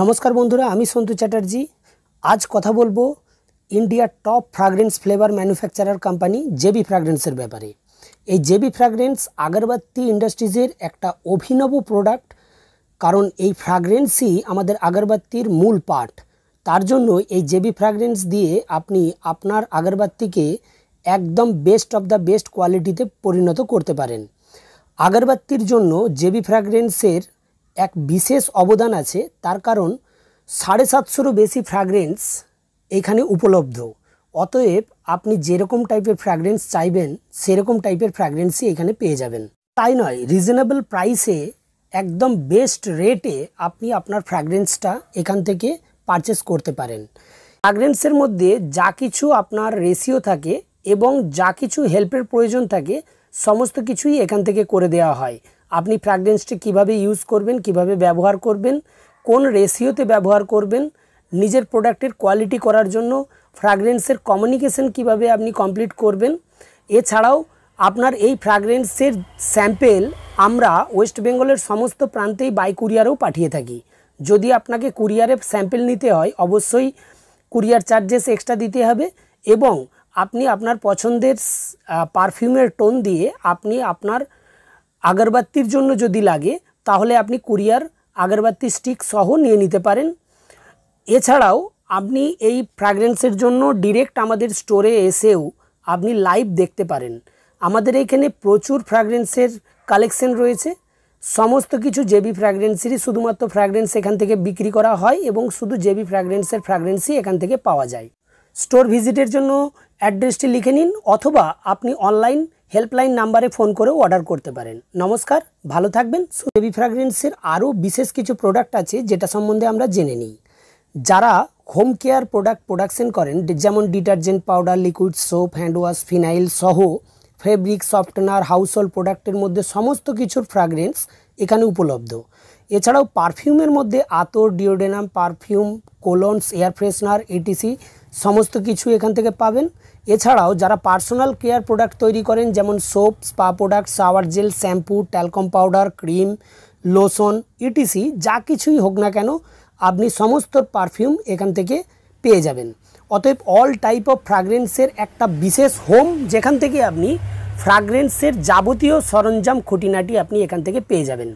নমস্কার বন্ধুরা আমি সন্তু চ্যাটার্জি আজ কথা বলবো ইন্ডিয়ার top fragrance flavour manufacturer company JB ফ্রাগরেন্সের ব্যাপারে এই জেবি ফ্রাগরেন্স আগরবাতি ইন্ডাস্ট্রিজের একটা অভিনব প্রোডাক্ট কারণ এই ফ্রাগরেন্সই আমাদের আগরবাতির মূল পাঠ তার জন্য এই জেবি ফ্রাগরেন্স দিয়ে আপনি আপনার আগরবাতিকে একদম বেস্ট অফ দ্য বেস্ট কোয়ালিটিতে পরিণত করতে পারেন আগরবাতির জন্য জেবি ফ্রাগরেন্সের এক বিশেষ অবদান আছে তার কারণ সাড়ে সাতশোরও বেশি ফ্র্যাগরেন্স এখানে উপলব্ধ অতএব আপনি যেরকম টাইপের ফ্র্যাগরেন্স চাইবেন সেরকম টাইপের ফ্র্যাগরেন্সই এখানে পেয়ে যাবেন তাই নয় রিজনেবল প্রাইসে একদম বেস্ট রেটে আপনি আপনার ফ্র্যাগরেন্সটা এখান থেকে পারচেস করতে পারেন ফ্র্যাগরেন্সের মধ্যে যা কিছু আপনার রেশিও থাকে এবং যা কিছু হেল্পের প্রয়োজন থাকে সমস্ত কিছুই এখান থেকে করে দেওয়া হয় আপনি ফ্র্যাগরেন্সটি কিভাবে ইউজ করবেন কিভাবে ব্যবহার করবেন কোন রেশিওতে ব্যবহার করবেন নিজের প্রোডাক্টের কোয়ালিটি করার জন্য ফ্র্যাগরেন্সের কমিউনিকেশন কিভাবে আপনি কমপ্লিট করবেন এছাড়াও আপনার এই ফ্র্যাগরেন্সের স্যাম্পেল আমরা ওয়েস্ট বেঙ্গলের সমস্ত প্রান্তেই বাই কুরিয়ারেও পাঠিয়ে থাকি যদি আপনাকে কুরিয়ারে স্যাম্পেল নিতে হয় অবশ্যই কুরিয়ার চার্জেস এক্সট্রা দিতে হবে এবং আপনি আপনার পছন্দের পারফিউমের টোন দিয়ে আপনি আপনার আগরবাতির জন্য যদি লাগে তাহলে আপনি কুরিয়ার আগরবাতি স্টিক সহ নিয়ে নিতে পারেন এছাড়াও আপনি এই ফ্র্যাগরেন্সের জন্য ডিরেক্ট আমাদের স্টোরে এসেও আপনি লাইভ দেখতে পারেন আমাদের এখানে প্রচুর ফ্র্যাগরেন্সের কালেকশন রয়েছে সমস্ত কিছু জেবি ফ্র্যাগরেন্সেরই শুধুমাত্র ফ্র্যাগরেন্স এখান থেকে বিক্রি করা হয় এবং শুধু জেবি ফ্র্যাগরেন্সের ফ্র্যাগরেন্সই এখান থেকে পাওয়া যায় স্টোর ভিজিটের জন্য অ্যাড্রেসটি লিখে নিন অথবা আপনি অনলাইন হেল্পলাইন নাম্বারে ফোন করেও অর্ডার করতে পারেন নমস্কার ভালো থাকবেন সুবি ফ্র্যাগরেন্সের আরও বিশেষ কিছু প্রোডাক্ট আছে যেটা সম্বন্ধে আমরা জেনে নিই যারা হোম কেয়ার প্রোডাক্ট প্রোডাকশন করেন যেমন detergent powder liquid soap hand wash phenyl সহ ফেব্রিক সফটনার হাউসহোল্ড প্রোডাক্টের মধ্যে সমস্ত কিছুর ফ্র্যাগরেন্স এখানে উপলব্ধ এছাড়াও পারফিউমের মধ্যে আতর deodorant perfume colognes air freshener ETC সমস্ত কিছু এখান থেকে পাবেন এছাড়াও যারা পার্সোনাল কেয়ার প্রোডাক্ট তৈরি করেন যেমন soap spa product shower gel shampoo talcum powder cream lotion ETC যা কিছুই হোক না কেন আপনি সমস্ত পারফিউম এখান থেকে পেয়ে যাবেন অতএব অল টাইপ অফ ফ্রাগরেন্সের একটা বিশেষ হোম যেখান থেকে আপনি ফ্রাগরেন্সের যাবতীয় সরঞ্জাম খুঁটিনাটি আপনি এখান থেকে পেয়ে যাবেন